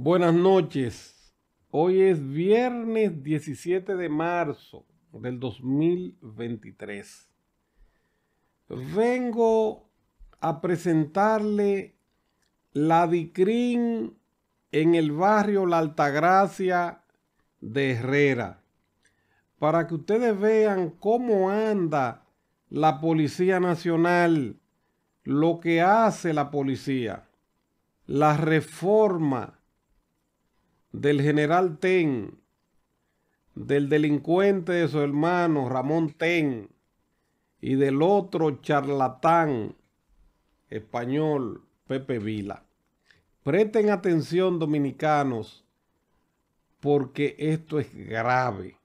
Buenas noches. Hoy es viernes 17 de marzo del 2023. Vengo a presentarle la DICRIN en el barrio La Altagracia de Herrera para que ustedes vean cómo anda la Policía Nacional, lo que hace la policía, la reforma del general Ten, del delincuente de su hermano Ramón Ten y del otro charlatán español Pepe Vila. Presten atención dominicanos porque esto es grave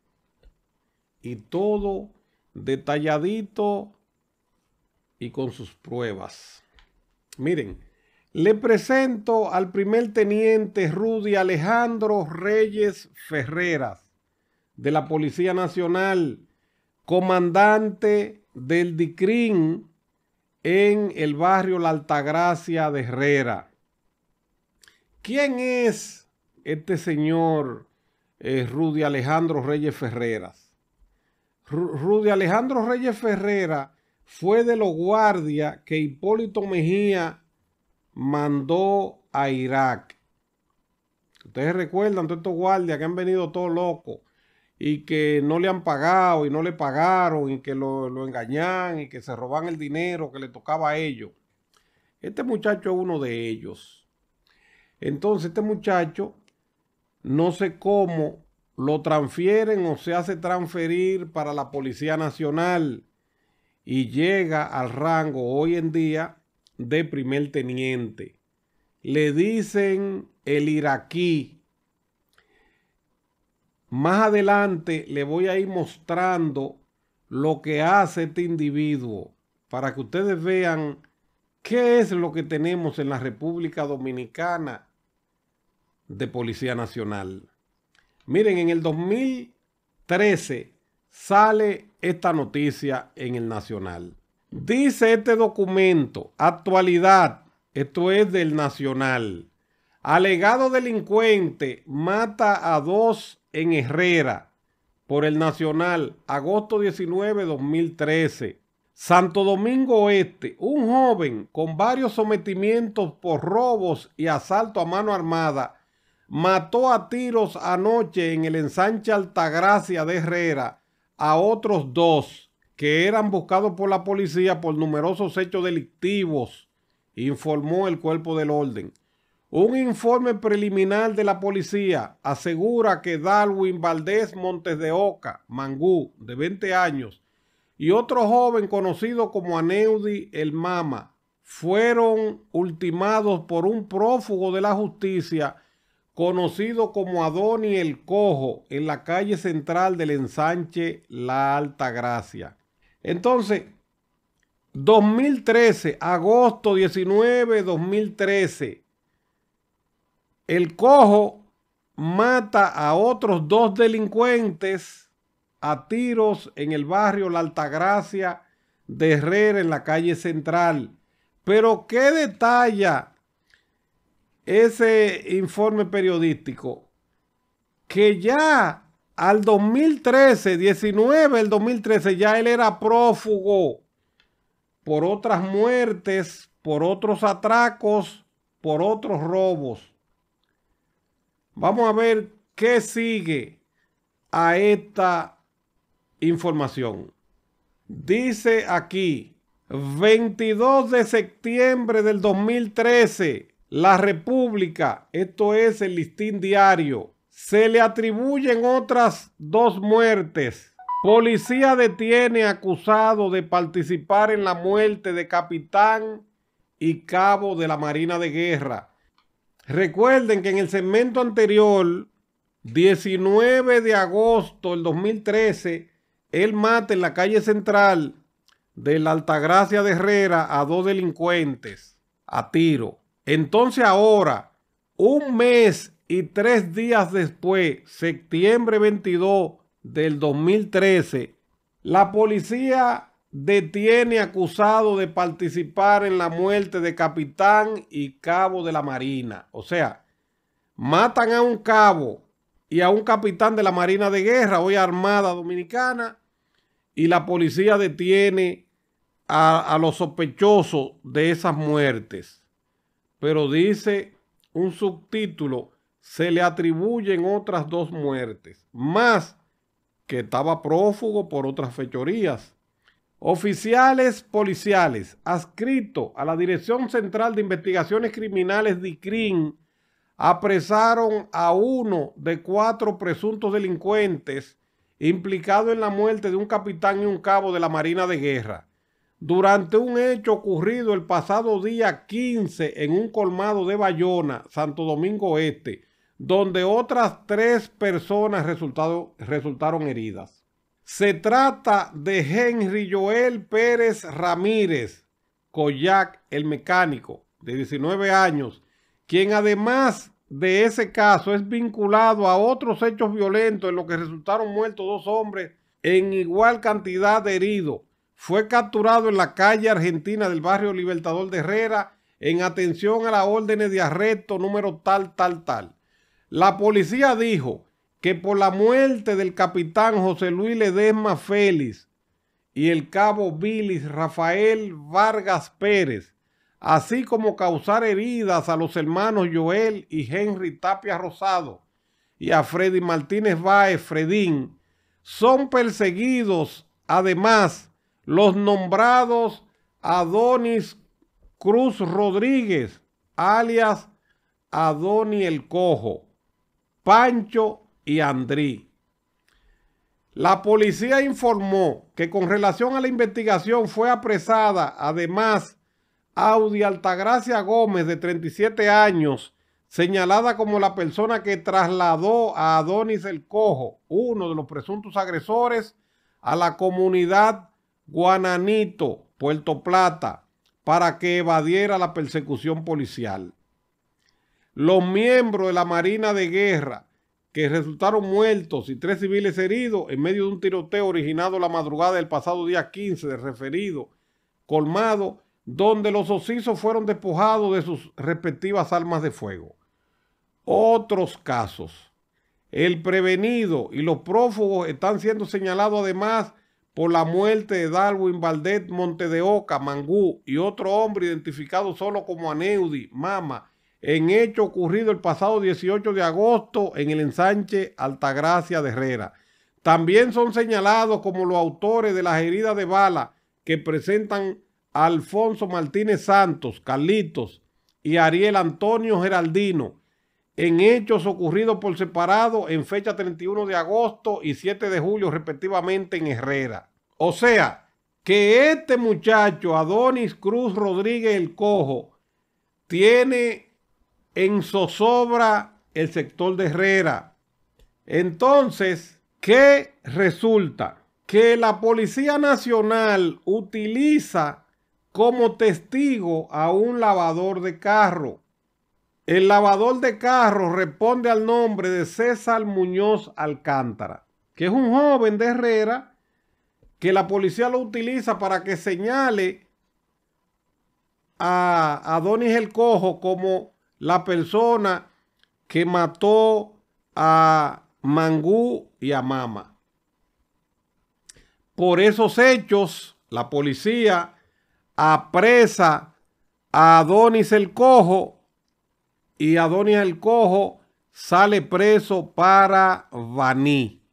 y todo detalladito y con sus pruebas. Miren, le presento al primer teniente Rudy Alejandro Reyes Ferreras, de la Policía Nacional, comandante del DICRIN en el barrio La Altagracia de Herrera. ¿Quién es este señor eh, Rudy Alejandro Reyes Ferreras? Rudy Alejandro Reyes Ferreras fue de los guardias que Hipólito Mejía mandó a Irak. Ustedes recuerdan todos estos guardias que han venido todos locos y que no le han pagado y no le pagaron y que lo, engañan y que se roban el dinero que le tocaba a ellos. Este muchacho es uno de ellos. Entonces este muchacho, no sé cómo, lo transfieren o se hace transferir para la Policía Nacional y llega al rango hoy en día de primer teniente. Le dicen el iraquí. Más adelante le voy a ir mostrando lo que hace este individuo para que ustedes vean qué es lo que tenemos en la República Dominicana de Policía Nacional. Miren, en el 2013 sale esta noticia en el Nacional. Dice este documento, actualidad, esto es del Nacional. Alegado delincuente mata a dos en Herrera por el Nacional, agosto 19, 2013. Santo Domingo Este, un joven con varios sometimientos por robos y asalto a mano armada, mató a tiros anoche en el ensanche Altagracia de Herrera a otros dos que eran buscados por la policía por numerosos hechos delictivos, informó el cuerpo del orden. Un informe preliminar de la policía asegura que Darwin Valdés Montes de Oca, Mangú, de 20 años, y otro joven conocido como Aneudi el Mama, fueron ultimados por un prófugo de la justicia conocido como Adoni el Cojo en la calle central del ensanche La Alta Gracia. Entonces, 2013, agosto 19, 2013, el cojo mata a otros dos delincuentes a tiros en el barrio La Altagracia de Herrera en la calle central. Pero ¿qué detalla ese informe periodístico? Que ya al 2013, 19 del 2013, ya él era prófugo por otras muertes, por otros atracos, por otros robos. Vamos a ver qué sigue a esta información. Dice aquí, 22 de septiembre del 2013, la República, esto es el listín diario, se le atribuyen otras dos muertes. Policía detiene acusado de participar en la muerte de capitán y cabo de la Marina de Guerra. Recuerden que en el segmento anterior, 19 de agosto del 2013, él mata en la calle central de la Altagracia de Herrera a dos delincuentes a tiro. Entonces ahora, un mes y tres días después, septiembre 22 del 2013, la policía detiene acusado de participar en la muerte de capitán y cabo de la Marina. O sea, matan a un cabo y a un capitán de la Marina de Guerra, hoy Armada Dominicana, y la policía detiene a, a los sospechosos de esas muertes. Pero dice un subtítulo se le atribuyen otras dos muertes, más que estaba prófugo por otras fechorías. Oficiales policiales adscrito a la Dirección Central de Investigaciones Criminales de ICRIN apresaron a uno de cuatro presuntos delincuentes implicados en la muerte de un capitán y un cabo de la Marina de Guerra durante un hecho ocurrido el pasado día 15 en un colmado de Bayona, Santo Domingo Este, donde otras tres personas resultaron heridas. Se trata de Henry Joel Pérez Ramírez, Coyac, el mecánico, de 19 años, quien además de ese caso es vinculado a otros hechos violentos en los que resultaron muertos dos hombres en igual cantidad de heridos. Fue capturado en la calle argentina del barrio Libertador de Herrera en atención a la órdenes de arresto número tal, tal, tal. La policía dijo que por la muerte del capitán José Luis Ledesma Félix y el cabo Vilis Rafael Vargas Pérez, así como causar heridas a los hermanos Joel y Henry Tapia Rosado y a Freddy Martínez Báez Fredín, son perseguidos además los nombrados Adonis Cruz Rodríguez, alias Adoni el Cojo Pancho y Andrí. La policía informó que con relación a la investigación fue apresada además Audi Altagracia Gómez de 37 años, señalada como la persona que trasladó a Adonis el Cojo, uno de los presuntos agresores, a la comunidad Guananito, Puerto Plata, para que evadiera la persecución policial los miembros de la Marina de Guerra que resultaron muertos y tres civiles heridos en medio de un tiroteo originado la madrugada del pasado día 15 de referido colmado, donde los ocisos fueron despojados de sus respectivas armas de fuego. Otros casos. El prevenido y los prófugos están siendo señalados además por la muerte de Darwin de Oca, Mangú y otro hombre identificado solo como Aneudi, Mama, en hecho ocurrido el pasado 18 de agosto en el ensanche Altagracia de Herrera. También son señalados como los autores de las heridas de bala que presentan Alfonso Martínez Santos, Carlitos y Ariel Antonio Geraldino en hechos ocurridos por separado en fecha 31 de agosto y 7 de julio respectivamente en Herrera. O sea, que este muchacho, Adonis Cruz Rodríguez el Cojo, tiene en zozobra el sector de Herrera. Entonces, ¿qué resulta? Que la Policía Nacional utiliza como testigo a un lavador de carro. El lavador de carro responde al nombre de César Muñoz Alcántara, que es un joven de Herrera que la policía lo utiliza para que señale a Donis el Cojo como la persona que mató a Mangú y a Mama. Por esos hechos, la policía apresa a Adonis el Cojo y Adonis el Cojo sale preso para Baní.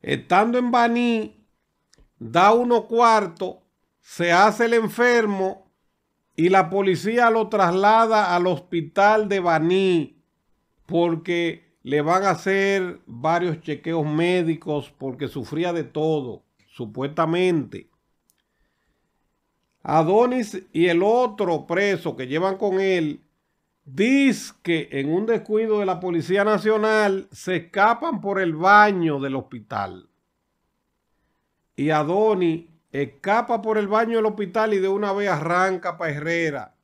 Estando en Baní, da uno cuarto, se hace el enfermo y la policía lo traslada al hospital de Baní porque le van a hacer varios chequeos médicos porque sufría de todo, supuestamente. Adonis y el otro preso que llevan con él, dice que en un descuido de la Policía Nacional se escapan por el baño del hospital. Y Adonis escapa por el baño del hospital y de una vez arranca para Herrera.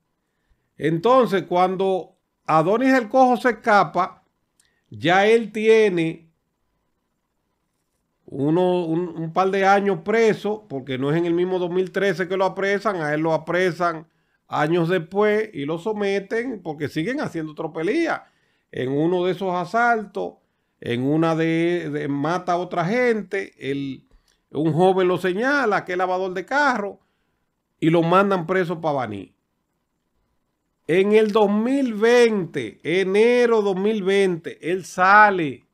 Entonces, cuando Adonis el Cojo se escapa, ya él tiene un, par de años preso, porque no es en el mismo 2013 que lo apresan, a él lo apresan años después y lo someten porque siguen haciendo tropelías. En uno de esos asaltos, en una de, mata a otra gente, el un joven lo señala que es lavador de carro y lo mandan preso para Baní. En el 2020, enero 2020, él sale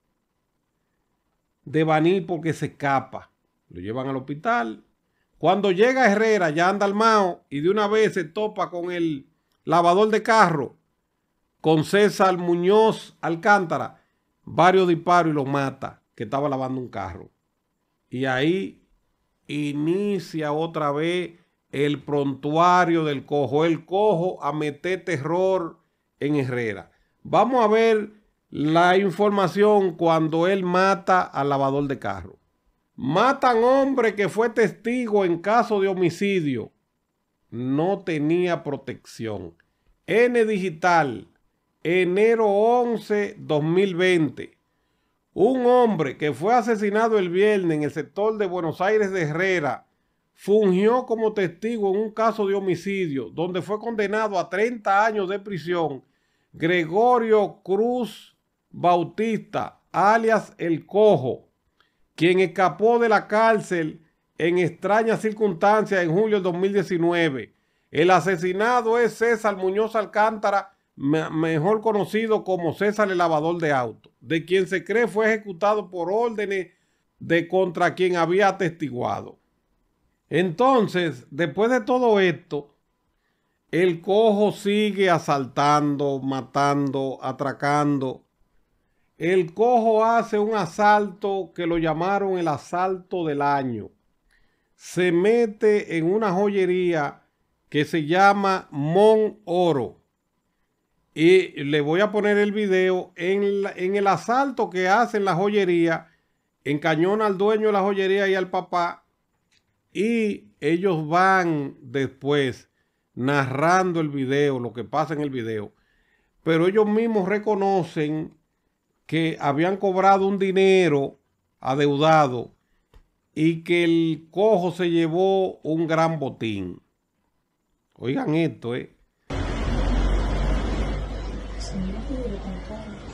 de Baní porque se escapa. Lo llevan al hospital. Cuando llega Herrera, ya anda al mao y de una vez se topa con el lavador de carro, con César Muñoz Alcántara, varios disparos y lo mata, que estaba lavando un carro. Y ahí inicia otra vez el prontuario del cojo. El cojo a meter terror en Herrera. Vamos a ver la información cuando él mata al lavador de carro. Matan hombre que fue testigo en caso de homicidio. No tenía protección. N Digital, enero 11, 2020. Un hombre que fue asesinado el viernes en el sector de Buenos Aires de Herrera fungió como testigo en un caso de homicidio donde fue condenado a 30 años de prisión Gregorio Cruz Bautista, alias El Cojo, quien escapó de la cárcel en extrañas circunstancias en julio de 2019. El asesinado es César Muñoz Alcántara, mejor conocido como César el lavador de auto, de quien se cree fue ejecutado por órdenes de contra quien había atestiguado. Entonces, después de todo esto, el cojo sigue asaltando, matando, atracando. El cojo hace un asalto que lo llamaron el asalto del año. Se mete en una joyería que se llama Mon Oro y le voy a poner el video en, el asalto que hacen la joyería. Encañona al dueño de la joyería y al papá. Y ellos van después narrando el video, lo que pasa en el video. Pero ellos mismos reconocen que habían cobrado un dinero adeudado y que el cojo se llevó un gran botín. Oigan esto, ¿eh?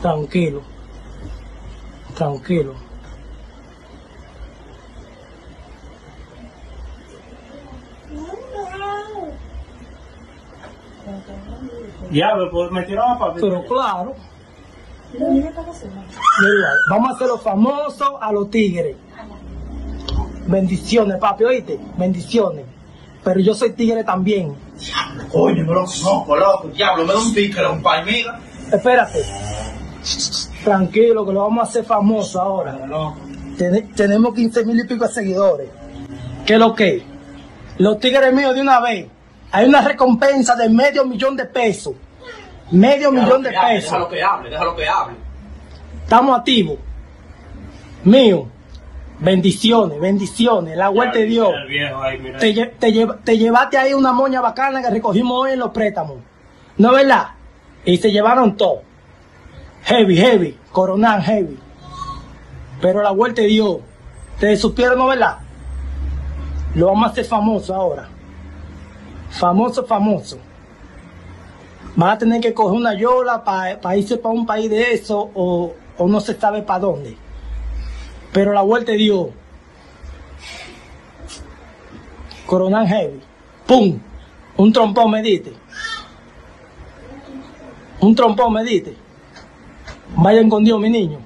tranquilo, tranquilo. Diablo, pues tiraron a papi. Pero claro. Mira, vamos a hacer los famosos a los tigres. Bendiciones, papi, oíste, bendiciones. Pero yo soy tigre también. Diablo, coño, me lo loco, diablo, me da un tigre, un palmira. Espérate. Tranquilo, que lo vamos a hacer famoso ahora. tenemos 15 mil y pico de seguidores. ¿Qué lo que? Los tigres míos de una vez. Hay una recompensa de medio millón de pesos. Medio millón de pesos. lo que hable, que hable. Estamos activos. Mío. Bendiciones, bendiciones, la agua de Dios. Te, te, llevaste ahí una moña bacana que recogimos hoy en los préstamos. ¿No es verdad? Y se llevaron todo. Heavy, heavy. coronan heavy. Pero la vuelta dio. te supieron, ¿no, verdad? Lo vamos a hacer famoso ahora. Famoso, famoso. Van a tener que coger una yola para pa irse para un país de eso o, no se sabe para dónde. Pero la vuelta dio. Coronan Heavy. ¡Pum! Un trompón, dite, Un trompón, dite. Vayan con Dios, mi niño.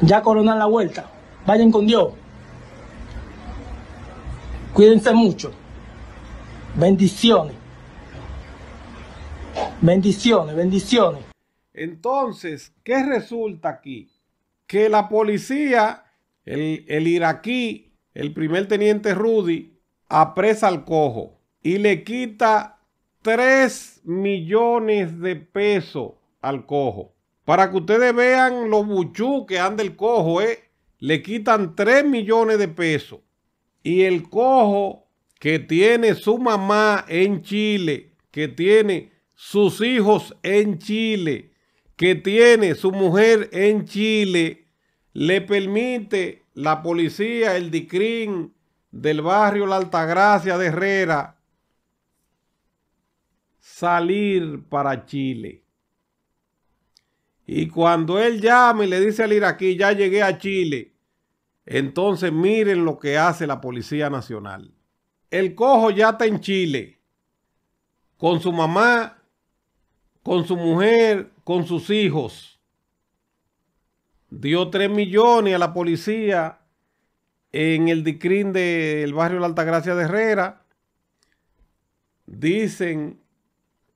Ya coronan la vuelta. Vayan con Dios. Cuídense mucho. Bendiciones. Bendiciones, bendiciones. Entonces, ¿qué resulta aquí? Que la policía, el, el iraquí, el primer teniente Rudy, apresa al cojo y le quita 3 millones de pesos al cojo. Para que ustedes vean los buchú que anda el cojo, eh. le quitan 3 millones de pesos. Y el cojo que tiene su mamá en Chile, que tiene sus hijos en Chile, que tiene su mujer en Chile, le permite la policía, el DICRIN del barrio La Altagracia de Herrera, salir para Chile. Y cuando él llama y le dice al iraquí, ya llegué a Chile, entonces miren lo que hace la Policía Nacional. El cojo ya está en Chile, con su mamá, con su mujer, con sus hijos. Dio 3 millones a la policía en el DICRIN del barrio La Altagracia de Herrera. Dicen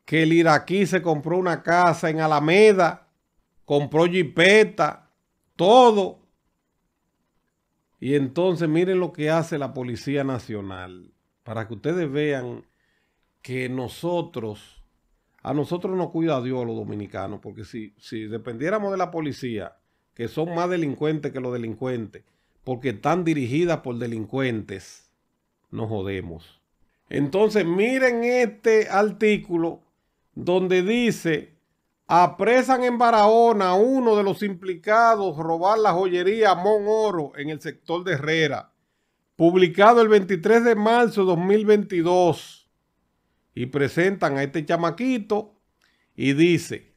que el iraquí se compró una casa en Alameda compró jipeta, todo. Y entonces miren lo que hace la Policía Nacional, para que ustedes vean que nosotros, a nosotros nos cuida Dios los dominicanos, porque si, si dependiéramos de la policía, que son más delincuentes que los delincuentes, porque están dirigidas por delincuentes, nos jodemos. Entonces miren este artículo donde dice Apresan en Barahona a uno de los implicados robar la joyería Mon Oro en el sector de Herrera, publicado el 23 de marzo de 2022. Y presentan a este chamaquito y dice,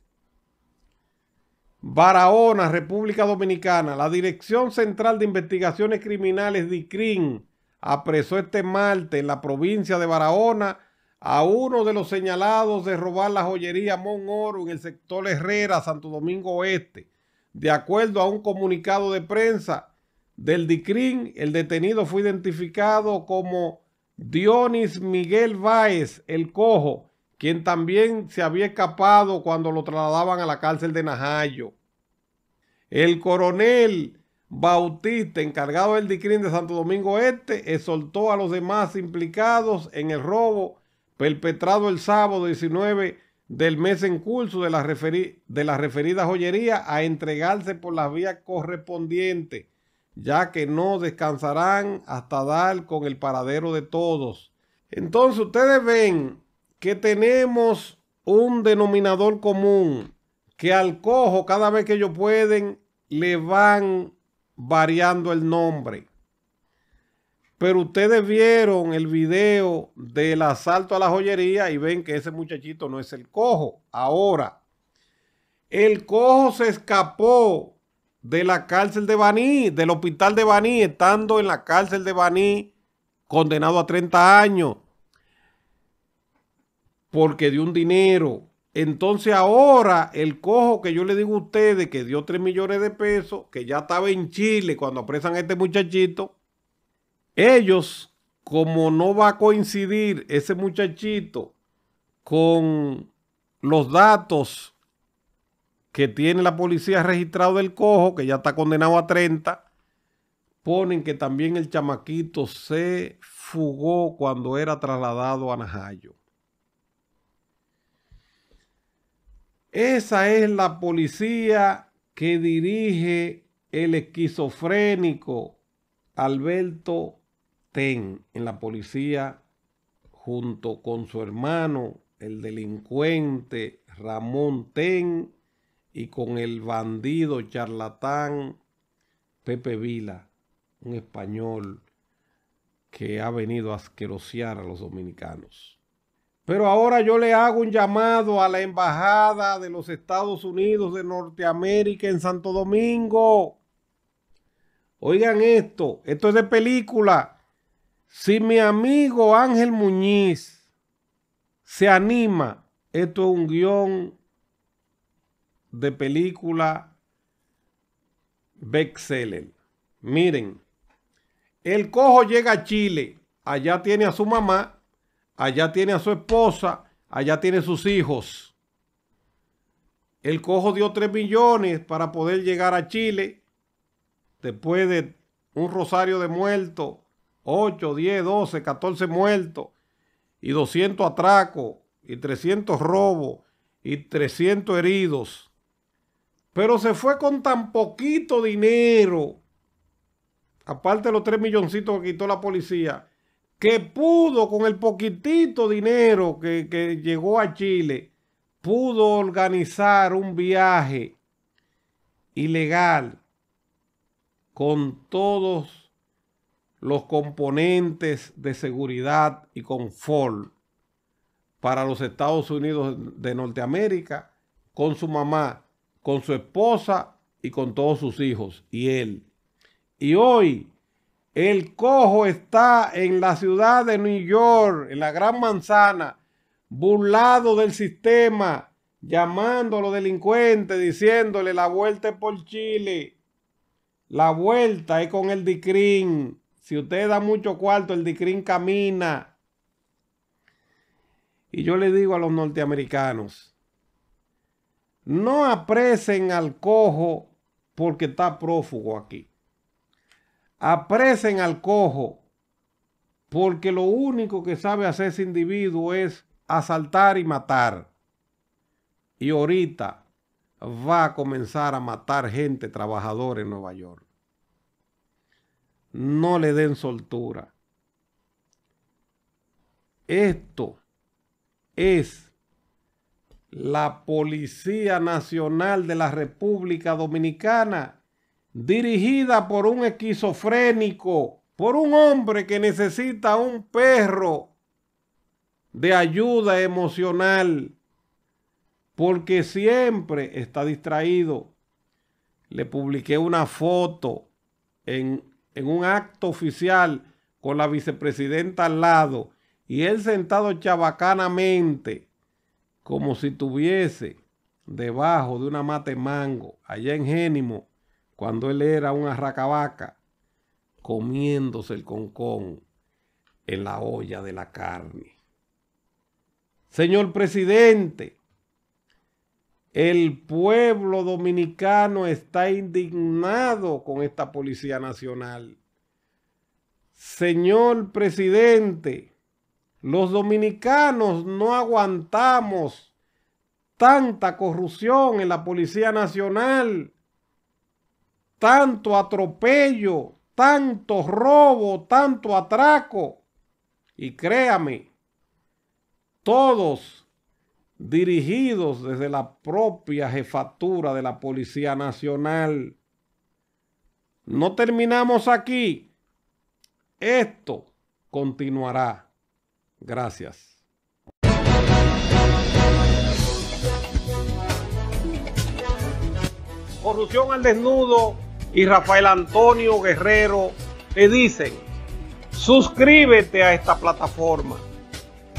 Barahona, República Dominicana, la Dirección Central de Investigaciones Criminales, DICRIN, apresó este martes en la provincia de Barahona a uno de los señalados de robar la joyería Mon Oro en el sector Herrera, Santo Domingo Oeste. De acuerdo a un comunicado de prensa del DICRIN, el detenido fue identificado como Dionis Miguel Váez, el cojo, quien también se había escapado cuando lo trasladaban a la cárcel de Najayo. El coronel Bautista, encargado del DICRIN de Santo Domingo Este, exhortó a los demás implicados en el robo perpetrado el sábado 19 del mes en curso de la, de referida joyería a entregarse por la vía correspondiente, ya que no descansarán hasta dar con el paradero de todos. Entonces ustedes ven que tenemos un denominador común, que al cojo cada vez que ellos pueden le van variando el nombre. Pero ustedes vieron el video del asalto a la joyería y ven que ese muchachito no es el cojo. Ahora, el cojo se escapó de la cárcel de Baní, del hospital de Baní, estando en la cárcel de Baní, condenado a 30 años, porque dio un dinero. Entonces ahora el cojo que yo le digo a ustedes que dio 3 millones de pesos, que ya estaba en Chile cuando apresan a este muchachito, ellos, como no va a coincidir ese muchachito con los datos que tiene la policía registrado del cojo, que ya está condenado a 30, ponen que también el chamaquito se fugó cuando era trasladado a Najayo. Esa es la policía que dirige el esquizofrénico Alberto Ten, en la policía junto con su hermano, el delincuente Ramón Ten, y con el bandido charlatán Pepe Vila, un español que ha venido a asquerosear a los dominicanos. Pero ahora yo le hago un llamado a la Embajada de los Estados Unidos de Norteamérica en Santo Domingo. Oigan esto, esto es de película. Si mi amigo Ángel Muñiz se anima, esto es un guión de película bestseller. Miren, el cojo llega a Chile, allá tiene a su mamá, allá tiene a su esposa, allá tiene sus hijos. El cojo dio 3 millones para poder llegar a Chile después de un rosario de muertos 8, 10, 12, 14 muertos y 200 atracos y 300 robos y 300 heridos. Pero se fue con tan poquito dinero, aparte de los 3 milloncitos que quitó la policía, que pudo con el poquitito dinero que, llegó a Chile, pudo organizar un viaje ilegal con todos los componentes de seguridad y confort para los Estados Unidos de Norteamérica con su mamá, con su esposa y con todos sus hijos y él. Y hoy el cojo está en la ciudad de New York, en la Gran Manzana, burlado del sistema, llamando a los delincuentes, diciéndole la vuelta es por Chile, la vuelta es con el DICRIN, si usted da mucho cuarto, el DICRIN camina. Y yo le digo a los norteamericanos, no apresen al cojo porque está prófugo aquí. Apresen al cojo porque lo único que sabe hacer ese individuo es asaltar y matar. Y ahorita va a comenzar a matar gente trabajadora en Nueva York no le den soltura. Esto es la Policía Nacional de la República Dominicana, dirigida por un esquizofrénico, por un hombre que necesita un perro de ayuda emocional, porque siempre está distraído. Le publiqué una foto en en un acto oficial con la vicepresidenta al lado y él sentado chabacanamente como si tuviese debajo de una mate mango allá en Génimo cuando él era un arracabaca comiéndose el concón en la olla de la carne. Señor presidente, el pueblo dominicano está indignado con esta Policía Nacional. Señor presidente, los dominicanos no aguantamos tanta corrupción en la Policía Nacional, tanto atropello, tanto robo, tanto atraco. Y créame, todos dirigidos desde la propia jefatura de la Policía Nacional. No terminamos aquí. Esto continuará. Gracias. Corrupción al Desnudo y Rafael Antonio Guerrero te dicen, suscríbete a esta plataforma